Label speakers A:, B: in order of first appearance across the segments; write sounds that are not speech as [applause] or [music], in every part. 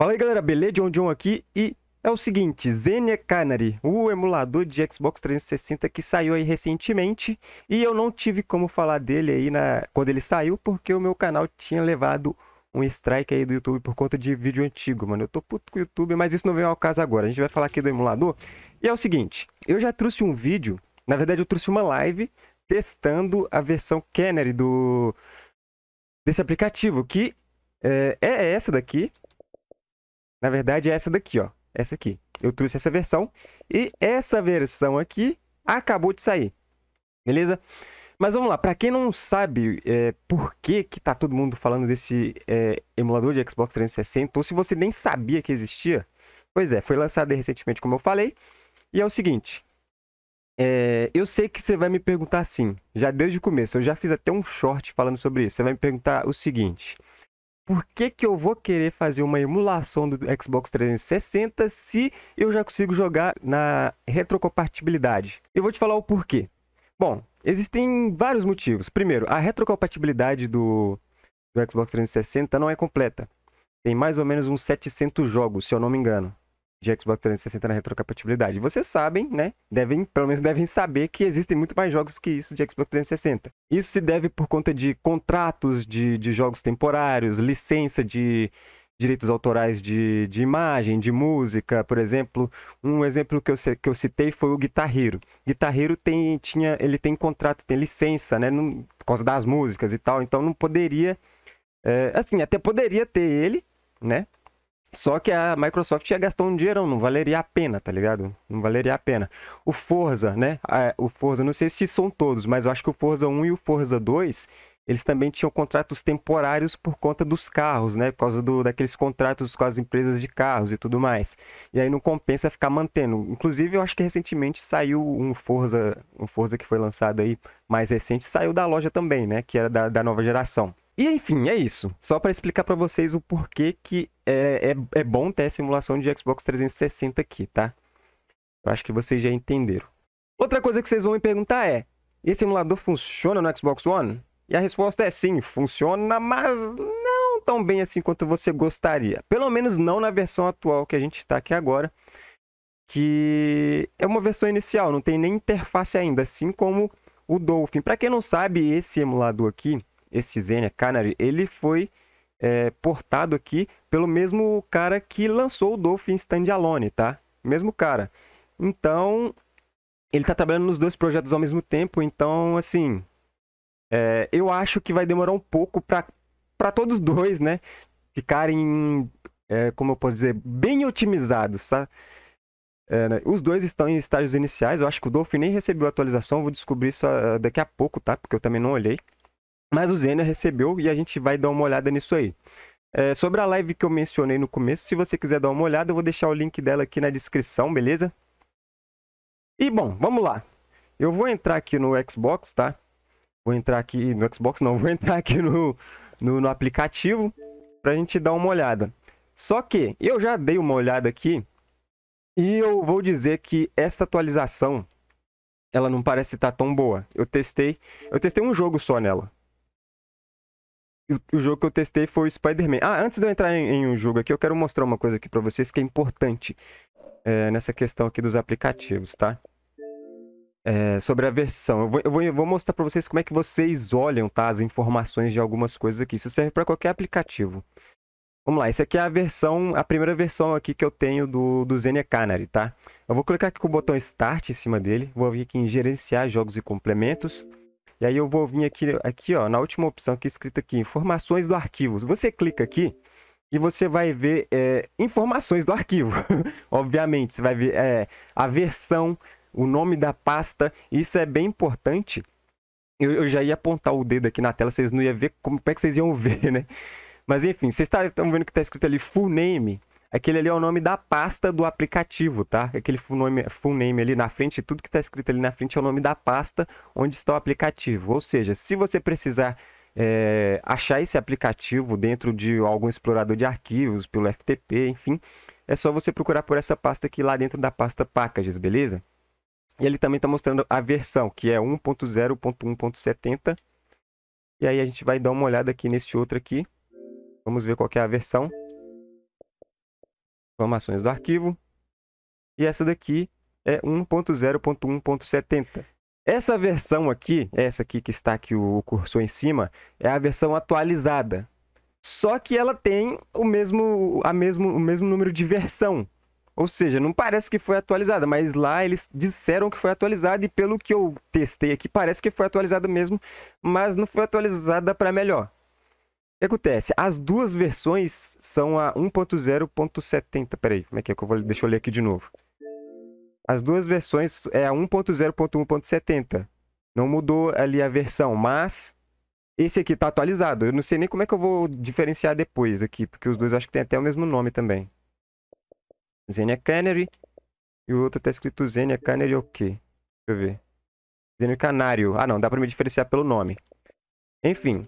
A: Fala aí galera, beleza? John John aqui e é o seguinte, Xenia Canary, o emulador de Xbox 360 que saiu aí recentemente e eu não tive como falar dele aí na... quando ele saiu porque o meu canal tinha levado um strike aí do YouTube por conta de vídeo antigo, mano. Eu tô puto com o YouTube, mas isso não vem ao caso agora. A gente vai falar aqui do emulador e é o seguinte, eu já trouxe um vídeo, na verdade eu trouxe uma live testando a versão Canary do... desse aplicativo que é, é essa daqui, na verdade, é essa daqui, ó. Essa aqui. Eu trouxe essa versão. E essa versão aqui acabou de sair. Beleza? Mas vamos lá, para quem não sabe é, por que, que tá todo mundo falando desse é, emulador de Xbox 360, ou se você nem sabia que existia, pois é, foi lançado recentemente, como eu falei, e é o seguinte, é, eu sei que você vai me perguntar assim, já desde o começo, eu já fiz até um short falando sobre isso, você vai me perguntar o seguinte, por que, que eu vou querer fazer uma emulação do Xbox 360 se eu já consigo jogar na retrocompatibilidade? Eu vou te falar o porquê. Bom, existem vários motivos. Primeiro, a retrocompatibilidade do, do Xbox 360 não é completa. Tem mais ou menos uns 700 jogos, se eu não me engano de Xbox 360 na retrocompatibilidade. Vocês sabem, né? Devem, pelo menos devem saber que existem muito mais jogos que isso de Xbox 360. Isso se deve por conta de contratos de, de jogos temporários, licença de direitos autorais de, de imagem, de música, por exemplo. Um exemplo que eu, que eu citei foi o Guitar Hero. Guitar Hero tem, tinha, ele tem contrato, tem licença, né? Não, por causa das músicas e tal, então não poderia... É, assim, até poderia ter ele, né? Só que a Microsoft ia gastar um dinheirão, não valeria a pena, tá ligado? Não valeria a pena. O Forza, né? O Forza, não sei se são todos, mas eu acho que o Forza 1 e o Forza 2, eles também tinham contratos temporários por conta dos carros, né? Por causa do, daqueles contratos com as empresas de carros e tudo mais. E aí não compensa ficar mantendo. Inclusive, eu acho que recentemente saiu um Forza, um Forza que foi lançado aí mais recente, saiu da loja também, né? Que era da, da nova geração. E enfim, é isso. Só para explicar para vocês o porquê que é, é, é bom ter a simulação de Xbox 360 aqui, tá? Eu acho que vocês já entenderam. Outra coisa que vocês vão me perguntar é: esse simulador funciona no Xbox One? E a resposta é sim, funciona, mas não tão bem assim quanto você gostaria. Pelo menos não na versão atual que a gente está aqui agora, que é uma versão inicial, não tem nem interface ainda, assim como o Dolphin. Para quem não sabe, esse emulador aqui, esse Zenia Canary, ele foi é, portado aqui pelo mesmo cara que lançou o Dolphin Standalone, tá? Mesmo cara. Então, ele tá trabalhando nos dois projetos ao mesmo tempo, então, assim, é, eu acho que vai demorar um pouco para todos os dois, né? Ficarem, é, como eu posso dizer, bem otimizados, tá? É, né? Os dois estão em estágios iniciais. Eu acho que o Dolphin nem recebeu atualização. Vou descobrir isso ah, daqui a pouco, tá? Porque eu também não olhei. Mas o Zenia recebeu e a gente vai dar uma olhada nisso aí. É, sobre a live que eu mencionei no começo, se você quiser dar uma olhada, eu vou deixar o link dela aqui na descrição, beleza? E bom, vamos lá. Eu vou entrar aqui no Xbox, tá? Vou entrar aqui no Xbox, não, [laughs] vou entrar aqui no, no, no aplicativo pra gente dar uma olhada. Só que eu já dei uma olhada aqui e eu vou dizer que essa atualização ela não parece estar tá tão boa. Eu testei, eu testei um jogo só nela, o, jogo que eu testei foi o Spider-Man. Ah, antes de eu entrar em, em, um jogo aqui, eu quero mostrar uma coisa aqui pra vocês que é importante é, nessa questão aqui dos aplicativos, tá? É, sobre a versão. Eu vou, eu vou, eu vou mostrar pra vocês como é que vocês olham, tá? As informações de algumas coisas aqui. Isso serve pra qualquer aplicativo. Vamos lá, essa aqui é a versão, a primeira versão aqui que eu tenho do, do Zenia Canary, tá? Eu vou clicar aqui com o botão Start em cima dele, vou vir aqui em Gerenciar Jogos e Complementos. E aí eu vou vir aqui, aqui ó, na última opção que é escrita aqui, informações do arquivo. Você clica aqui e você vai ver é, informações do arquivo. [laughs] Obviamente, você vai ver é, a versão, o nome da pasta. Isso é bem importante. Eu, eu, já ia apontar o dedo aqui na tela, vocês não iam ver como, como é que vocês iam [laughs] ver, né? Mas enfim, vocês estão tá, vendo que está escrito ali full name. Aquele ali é o nome da pasta do aplicativo, tá? Aquele full name, full name ali na frente, tudo que está escrito ali na frente é o nome da pasta onde está o aplicativo. Ou seja, se você precisar é, achar esse aplicativo dentro de algum explorador de arquivos, pelo FTP, enfim, é só você procurar por essa pasta aqui lá dentro da pasta Packages, beleza? E ele também está mostrando a versão, que é 1.0.1.70. E aí a gente vai dar uma olhada aqui neste outro aqui. Vamos ver qual é a versão informações do arquivo. E essa daqui é 1.0.1.70. Essa versão aqui, essa aqui que está aqui o cursor em cima, é a versão atualizada. Só que ela tem o mesmo, a mesmo, o mesmo número de versão. Ou seja, não parece que foi atualizada, mas lá eles disseram que foi atualizada e pelo que eu testei aqui, parece que foi atualizada mesmo, mas não foi atualizada para melhor. O que acontece? As duas versões são a 1.0.70. Peraí, como é que é que eu vou. Deixa eu ler aqui de novo. As duas versões é a 1.0.1.70. Não mudou ali a versão, mas esse aqui tá atualizado. Eu não sei nem como é que eu vou diferenciar depois aqui, porque os dois acho que tem até o mesmo nome também. Zenia Canary. E o outro tá escrito Zenia Canary é o quê? Deixa eu ver. Zenia Canário. Ah, não, dá pra me diferenciar pelo nome. Enfim,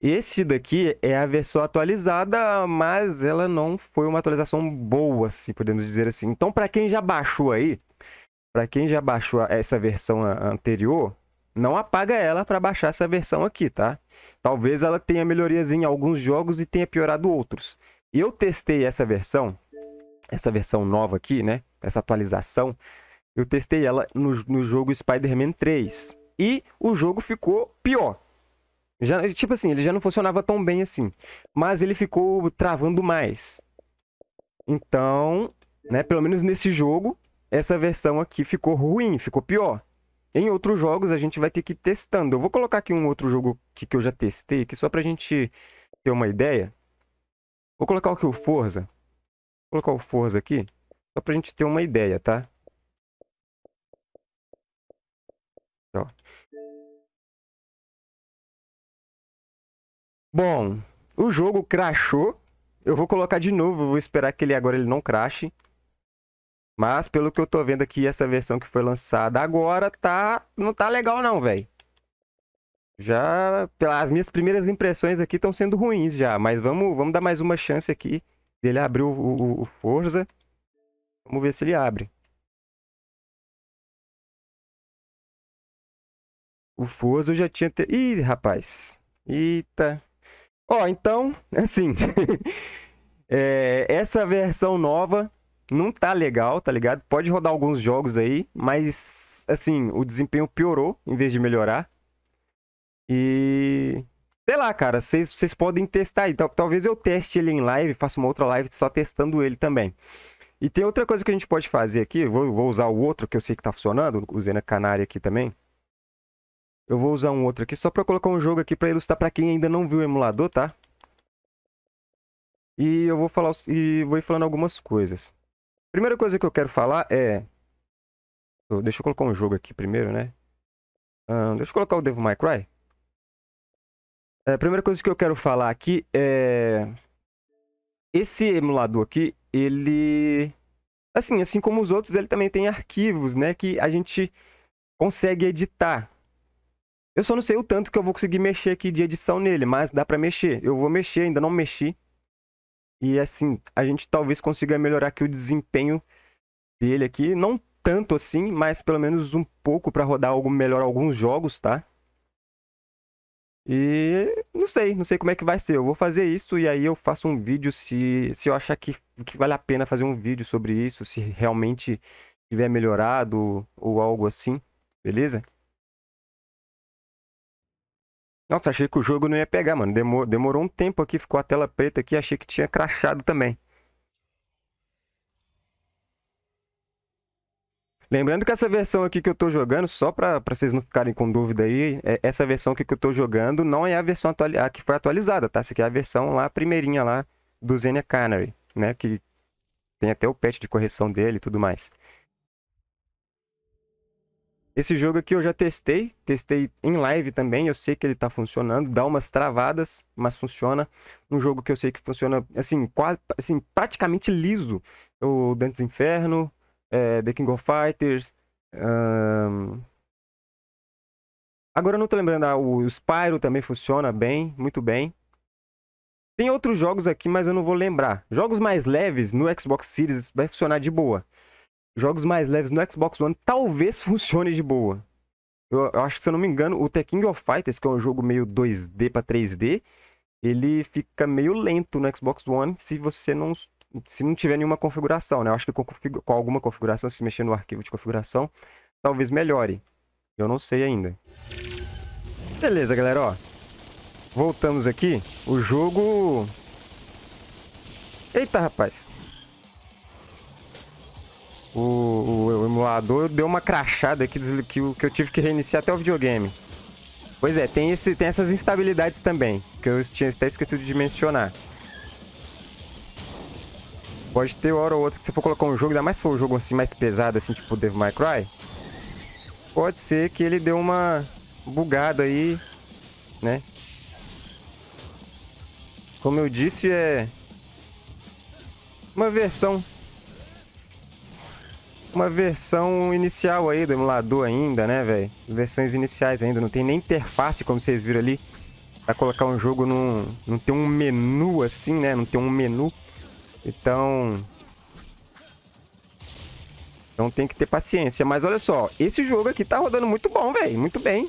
A: esse daqui é a versão atualizada, mas ela não foi uma atualização boa, se assim, podemos dizer assim. Então, para quem já baixou aí, para quem já baixou essa versão anterior, não apaga ela para baixar essa versão aqui, tá? Talvez ela tenha melhorias em alguns jogos e tenha piorado outros. Eu testei essa versão, essa versão nova aqui, né? Essa atualização, eu testei ela no, no jogo Spider-Man 3. E o jogo ficou pior. Já, tipo assim, ele já não funcionava tão bem assim. Mas ele ficou travando mais. Então, né, pelo menos nesse jogo, essa versão aqui ficou ruim, ficou pior. Em outros jogos a gente vai ter que ir testando. Eu vou colocar aqui um outro jogo que, que eu já testei, que só pra gente ter uma ideia. Vou colocar aqui o Forza. Vou colocar o Forza aqui, só pra gente ter uma ideia, tá? Ó. Bom, o jogo crashou. Eu vou colocar de novo, vou esperar que ele agora ele não crashe. Mas pelo que eu tô vendo aqui, essa versão que foi lançada agora tá não tá legal não, velho. Já pelas minhas primeiras impressões aqui estão sendo ruins já, mas vamos vamos dar mais uma chance aqui. Ele abriu o, o, o Forza. Vamos ver se ele abre. O Forza eu já tinha... Te... Ih, rapaz. Eita. Ó, oh, então, [laughs] assim, é, essa versão nova não tá legal, tá ligado? Pode rodar alguns jogos aí, mas, assim, o desempenho piorou em vez de melhorar. E. Sei lá, cara, vocês podem testar aí. talvez eu teste ele em live, faça uma outra live só testando ele também. E tem outra coisa que a gente pode fazer aqui, vou, vou usar o outro que eu sei que tá funcionando, usei na canária aqui também. Eu vou usar um outro aqui só para colocar um jogo aqui para ilustrar para quem ainda não viu o emulador, tá? E eu vou falar e vou ir falando algumas coisas. Primeira coisa que eu quero falar é oh, Deixa eu colocar um jogo aqui primeiro, né? Um, deixa eu colocar o Devil May Cry. É, a primeira coisa que eu quero falar aqui é esse emulador aqui, ele assim, assim como os outros, ele também tem arquivos, né, que a gente consegue editar. Eu só não sei o tanto que eu vou conseguir mexer aqui de edição nele, mas dá pra mexer. Eu vou mexer, ainda não mexi. E assim, a gente talvez consiga melhorar aqui o desempenho dele aqui. Não tanto assim, mas pelo menos um pouco pra rodar algo melhor alguns jogos, tá? E não sei, não sei como é que vai ser. Eu vou fazer isso e aí eu faço um vídeo se, se eu achar que, que vale a pena fazer um vídeo sobre isso, se realmente tiver melhorado ou algo assim, beleza? Nossa, achei que o jogo não ia pegar, mano. Demor demorou um tempo aqui, ficou a tela preta aqui, achei que tinha crachado também. Lembrando que essa versão aqui que eu tô jogando, só pra, pra vocês não ficarem com dúvida aí, é, essa versão aqui que eu tô jogando não é a versão a que foi atualizada, tá? Essa aqui é a versão lá, a primeirinha lá, do Xenia Canary, né? Que tem até o patch de correção dele e tudo mais. Esse jogo aqui eu já testei, testei em live também, eu sei que ele tá funcionando, dá umas travadas, mas funciona. Um jogo que eu sei que funciona, assim, quase, assim praticamente liso. O Dantes Inferno, é, The King of Fighters, um... Agora eu não tô lembrando, ah, o Spyro também funciona bem, muito bem. Tem outros jogos aqui, mas eu não vou lembrar. Jogos mais leves no Xbox Series vai funcionar de boa jogos mais leves no Xbox One talvez [laughs] funcione de boa. Eu, eu acho que, se eu não me engano, o The King of Fighters, que é um jogo meio 2D para 3D, ele fica meio lento no Xbox One se você não se não tiver nenhuma configuração, né? Eu acho que com, com alguma configuração, se mexer no arquivo de configuração, talvez melhore. Eu não sei ainda. Beleza, galera, ó. Voltamos aqui. O jogo... Eita, rapaz o, o, o emulador deu uma crachada que, que, que eu tive que reiniciar até o videogame. Pois é, tem, esse, tem essas instabilidades também, que eu tinha até esquecido de mencionar. Pode ter hora ou outra que você for colocar um jogo, ainda mais se for um jogo assim mais pesado, assim, tipo Devil May Cry. Pode ser que ele deu uma bugada aí, né? Como eu disse, é uma versão uma versão inicial aí do emulador ainda, né, velho? Versões iniciais ainda, não tem nem interface, como vocês viram ali. Pra colocar um jogo num... não tem um menu assim, né? Não tem um menu. Então... Então tem que ter paciência. Mas olha só, esse jogo aqui tá rodando muito bom, velho. Muito bem.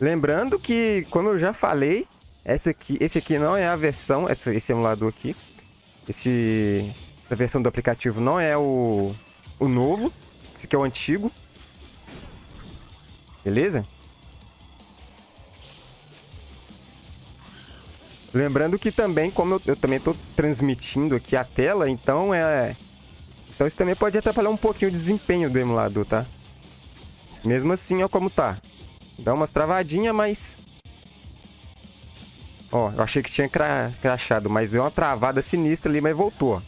A: Lembrando que, como eu já falei, essa aqui, esse aqui não é a versão, essa, esse emulador aqui. Esse, a versão do aplicativo não é o o novo. Esse aqui é o antigo. Beleza? Lembrando que também, como eu, eu também estou transmitindo aqui a tela, então é... Então isso também pode atrapalhar um pouquinho o desempenho do emulador, tá? Mesmo assim, ó como tá. Dá umas travadinhas, mas... Ó, eu achei que tinha cra crachado, mas deu uma travada sinistra ali, mas voltou, ó.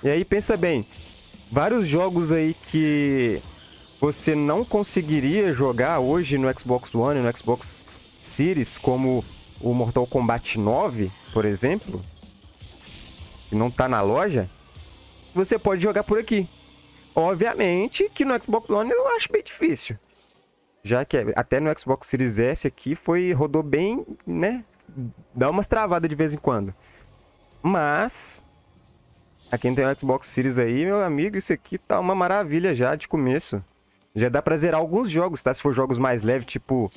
A: E aí pensa bem, vários jogos aí que você não conseguiria jogar hoje no Xbox One e no Xbox Series, como o Mortal Kombat 9, por exemplo, que não tá na loja, você pode jogar por aqui. Obviamente que no Xbox One eu acho bem difícil. Já que até no Xbox Series S aqui foi rodou bem, né? Dá umas travadas de vez em quando. Mas Pra quem tem o Xbox Series aí, meu amigo, isso aqui tá uma maravilha já de começo. Já dá pra zerar alguns jogos, tá? Se for jogos mais leves, tipo,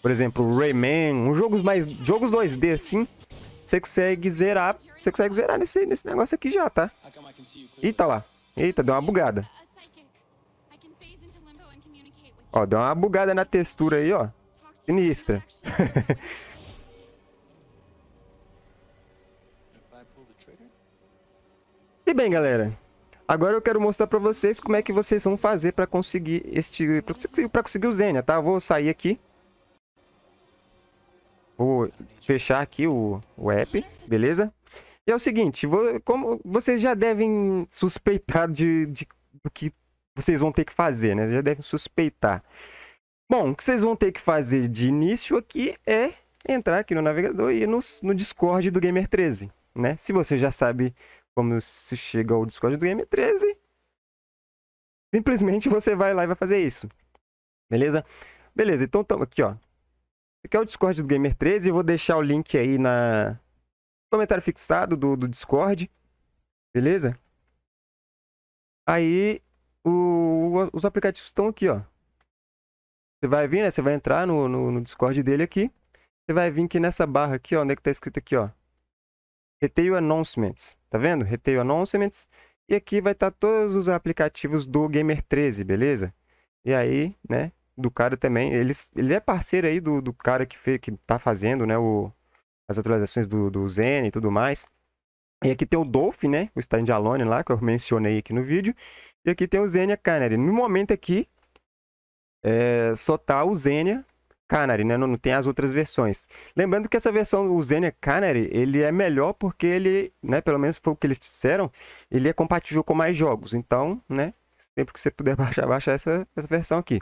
A: por exemplo, Rayman, um jogos mais. jogos 2D assim. Você consegue zerar. Você consegue zerar nesse, nesse negócio aqui já, tá? Eita tá lá. Eita, deu uma bugada. Ó, deu uma bugada na textura aí, ó. Sinistra. [laughs] bem, galera, agora eu quero mostrar para vocês como é que vocês vão fazer para conseguir este para conseguir o Zenia, tá? Eu vou sair aqui. Vou fechar aqui o, o app, beleza? E é o seguinte, vou, como vocês já devem suspeitar de, de do que vocês vão ter que fazer, né? Já devem suspeitar. Bom, o que vocês vão ter que fazer de início aqui é entrar aqui no navegador e ir no, no Discord do Gamer13, né? Se você já sabe como se chega ao Discord do M13, simplesmente você vai lá e vai fazer isso. Beleza? Beleza, então tamo aqui, ó. Esse aqui é o Discord do Gamer 13. Eu vou deixar o link aí na comentário fixado do, do Discord. Beleza? Aí o, os aplicativos estão aqui, ó. Você vai vir, né? Você vai entrar no, no, no Discord dele aqui. Você vai vir aqui nessa barra aqui, ó. Onde é que tá escrito aqui, ó. Retail Announcements, tá vendo? Retail Announcements. E aqui vai estar tá todos os aplicativos do Gamer 13, beleza? E aí, né, do cara também, ele, ele é parceiro aí do, do cara que, fez, que tá fazendo, né, o, as atualizações do, do Zen e tudo mais. E aqui tem o Dolphin, né, o Standalone lá, que eu mencionei aqui no vídeo. E aqui tem o Zenia Canary. No momento aqui, é, só tá o Zenia Canary, né? Não, não, tem as outras versões. Lembrando que essa versão, o Xenia Canary, ele é melhor porque ele, né? Pelo menos foi o que eles disseram, ele é compatível com mais jogos. Então, né? Sempre que você puder [laughs] baixar, baixa essa, essa versão aqui.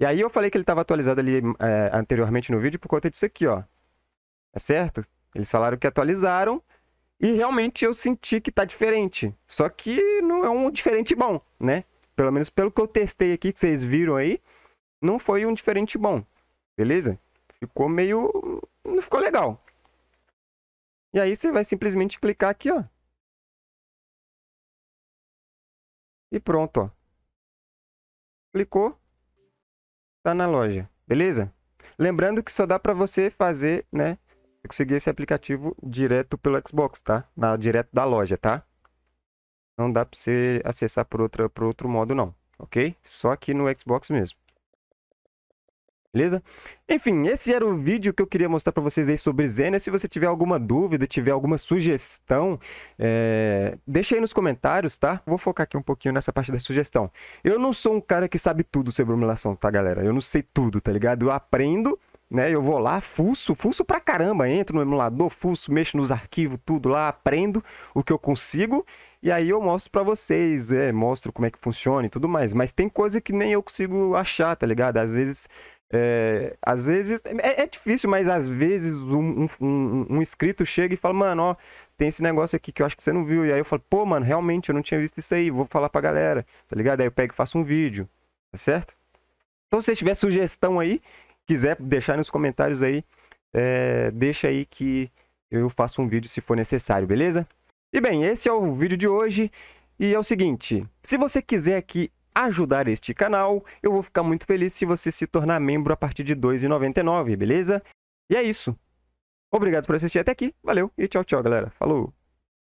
A: E aí eu falei que ele estava atualizado ali é, anteriormente no vídeo por conta disso aqui, ó. Tá certo? Eles falaram que atualizaram e realmente eu senti que tá diferente. Só que não é um diferente bom, né? Pelo menos pelo que eu testei aqui, que vocês viram aí, não foi um diferente bom. Beleza? Ficou meio. Não ficou legal. E aí você vai simplesmente clicar aqui, ó. E pronto, ó. Clicou. Tá na loja. Beleza? Lembrando que só dá para você fazer, né? Conseguir esse aplicativo direto pelo Xbox, tá? Na, direto da loja, tá? Não dá para você acessar por, outra, por outro modo, não. Ok? Só aqui no Xbox mesmo beleza? Enfim, esse era o vídeo que eu queria mostrar para vocês aí sobre Zenia. Se você tiver alguma dúvida, tiver alguma sugestão, é... deixa aí nos comentários, tá? Vou focar aqui um pouquinho nessa parte da sugestão. Eu não sou um cara que sabe tudo sobre emulação, tá, galera? Eu não sei tudo, tá ligado? Eu aprendo... Né, eu vou lá, fuço, fuço pra caramba, entro no emulador, fuço, mexo nos arquivos, tudo lá, aprendo o que eu consigo e aí eu mostro para vocês, é, mostro como é que funciona e tudo mais. Mas tem coisa que nem eu consigo achar, tá ligado? Às vezes é, às vezes, é, é, difícil, mas às vezes um, um, um, inscrito chega e fala, mano, ó, tem esse negócio aqui que eu acho que você não viu. E aí eu falo, pô, mano, realmente eu não tinha visto isso aí, vou falar pra galera, tá ligado? Aí eu pego e faço um vídeo, tá certo? Então se você tiver sugestão aí, quiser deixar nos comentários aí, é, deixa aí que eu faço um vídeo se for necessário, beleza? E bem, esse é o vídeo de hoje. E é o seguinte, se você quiser que ajudar este canal, eu vou ficar muito feliz se você se tornar membro a partir de R$ 2,99, beleza? E é isso. Obrigado por assistir até aqui, valeu e tchau, tchau, galera. Falou!